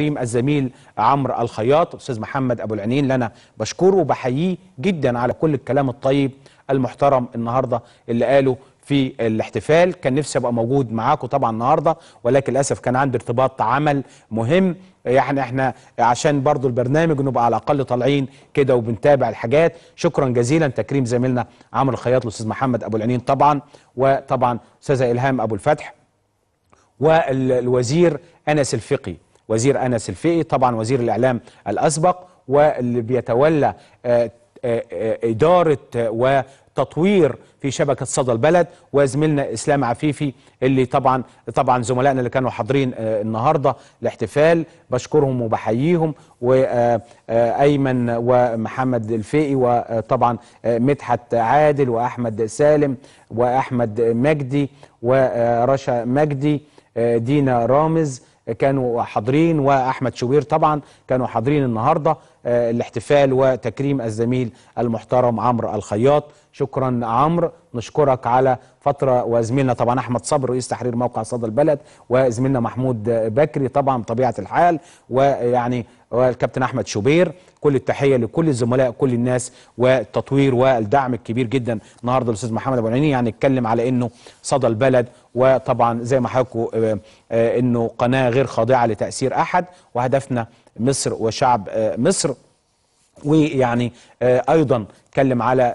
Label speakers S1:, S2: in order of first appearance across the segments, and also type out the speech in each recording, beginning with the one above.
S1: كريم الزميل عمرو الخياط استاذ محمد ابو العنين لنا بشكره وبحييه جدا على كل الكلام الطيب المحترم النهارده اللي قاله في الاحتفال كان نفسي ابقى موجود معاكم طبعا النهارده ولكن للاسف كان عندي ارتباط عمل مهم يعني احنا عشان برضو البرنامج نبقى على الاقل طالعين كده وبنتابع الحاجات شكرا جزيلا تكريم زميلنا عمرو الخياط الاستاذ محمد ابو العنين طبعا وطبعا استاذه الهام ابو الفتح والوزير انس الفقي وزير أنس الفئي طبعا وزير الإعلام الأسبق واللي بيتولى آه، آه، آه، إدارة و تطوير في شبكة صدى البلد وزميلنا إسلام عفيفي اللي طبعا طبعا زملائنا اللي كانوا حاضرين النهاردة الاحتفال بشكرهم وبحييهم وأيمن ومحمد الفئي وطبعا مدحت عادل وأحمد سالم وأحمد مجدي ورشا مجدي دينا رامز كانوا حاضرين واحمد شوبير طبعا كانوا حاضرين النهارده آه، الاحتفال وتكريم الزميل المحترم عمرو الخياط شكرا عمرو نشكرك على فتره وزميلنا طبعا احمد صبر رئيس تحرير موقع صدى البلد وزميلنا محمود بكري طبعا بطبيعه الحال ويعني والكابتن احمد شوبير كل التحيه لكل الزملاء كل الناس والتطوير والدعم الكبير جدا النهارده الاستاذ محمد ابو العيني يعني اتكلم على انه صدى البلد وطبعا زي ما حضراتكم آه، آه، انه قناه غير خاضعه لتاثير احد وهدفنا مصر وشعب آه، مصر ويعني ايضا اتكلم على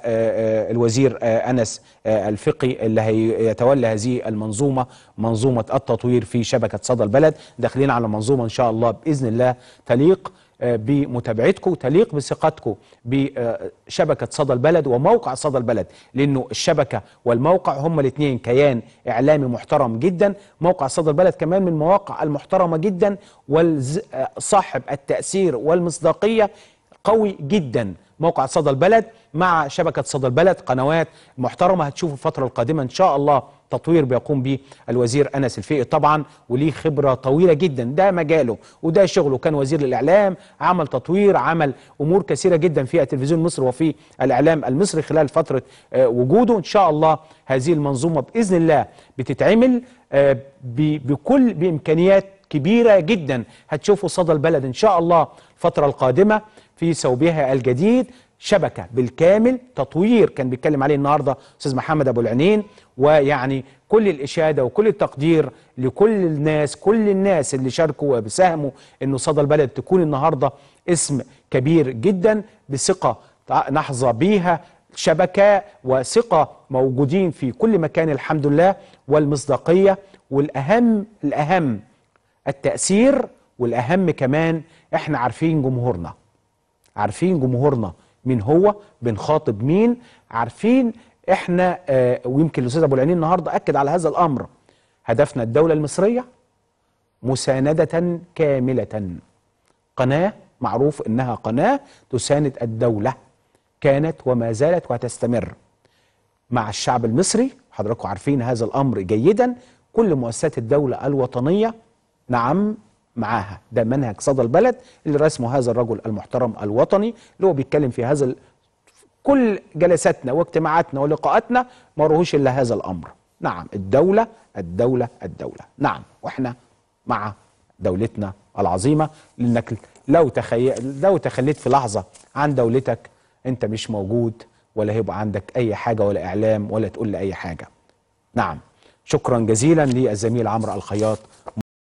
S1: الوزير انس الفقي اللي هيتولى هذه المنظومه منظومه التطوير في شبكه صدى البلد داخلين على منظومه ان شاء الله باذن الله تليق آه، بمتابعتكم تليق بثقتكم بشبكة صدى البلد وموقع صدى البلد لأنه الشبكة والموقع هما الاثنين كيان إعلامي محترم جدا موقع صدى البلد كمان من المواقع المحترمة جدا وصاحب آه، التأثير والمصداقية قوي جدا موقع صدى البلد مع شبكة صدى البلد قنوات محترمة هتشوفوا الفترة القادمة إن شاء الله تطوير بيقوم به الوزير انس الفقي طبعا وليه خبره طويله جدا ده مجاله وده شغله كان وزير الاعلام عمل تطوير عمل امور كثيره جدا في التلفزيون المصري وفي الاعلام المصري خلال فتره آه، وجوده ان شاء الله هذه المنظومه باذن الله بتتعمل آه، بكل بامكانيات كبيره جدا هتشوفوا صدى البلد ان شاء الله الفتره القادمه في ثوبها الجديد شبكه بالكامل تطوير كان بيتكلم عليه النهارده استاذ محمد ابو العنين ويعني كل الاشاده وكل التقدير لكل الناس كل الناس اللي شاركوا وبساهموا انه صدى البلد تكون النهارده اسم كبير جدا بثقه نحظى بيها شبكه وثقه موجودين في كل مكان الحمد لله والمصداقيه والاهم الاهم التاثير والاهم كمان احنا عارفين جمهورنا عارفين جمهورنا مين هو بنخاطب مين عارفين احنا آه ويمكن الاستاذ ابو العينين النهارده اكد على هذا الامر هدفنا الدوله المصريه مسانده كامله قناه معروف انها قناه تساند الدوله كانت وما زالت وتستمر مع الشعب المصري حضراتكم عارفين هذا الامر جيدا كل مؤسسات الدوله الوطنيه نعم معاها ده منهج صدى البلد اللي رسمه هذا الرجل المحترم الوطني اللي هو بيتكلم في هذا ال... كل جلساتنا واجتماعاتنا ولقاءاتنا ما وروهوش الا هذا الامر نعم الدوله الدوله الدوله نعم واحنا مع دولتنا العظيمه لانك لو تخيل لو تخليت في لحظه عن دولتك انت مش موجود ولا هيبقى عندك اي حاجه ولا اعلام ولا تقول لاي حاجه نعم شكرا جزيلا للزميل عمرو الخياط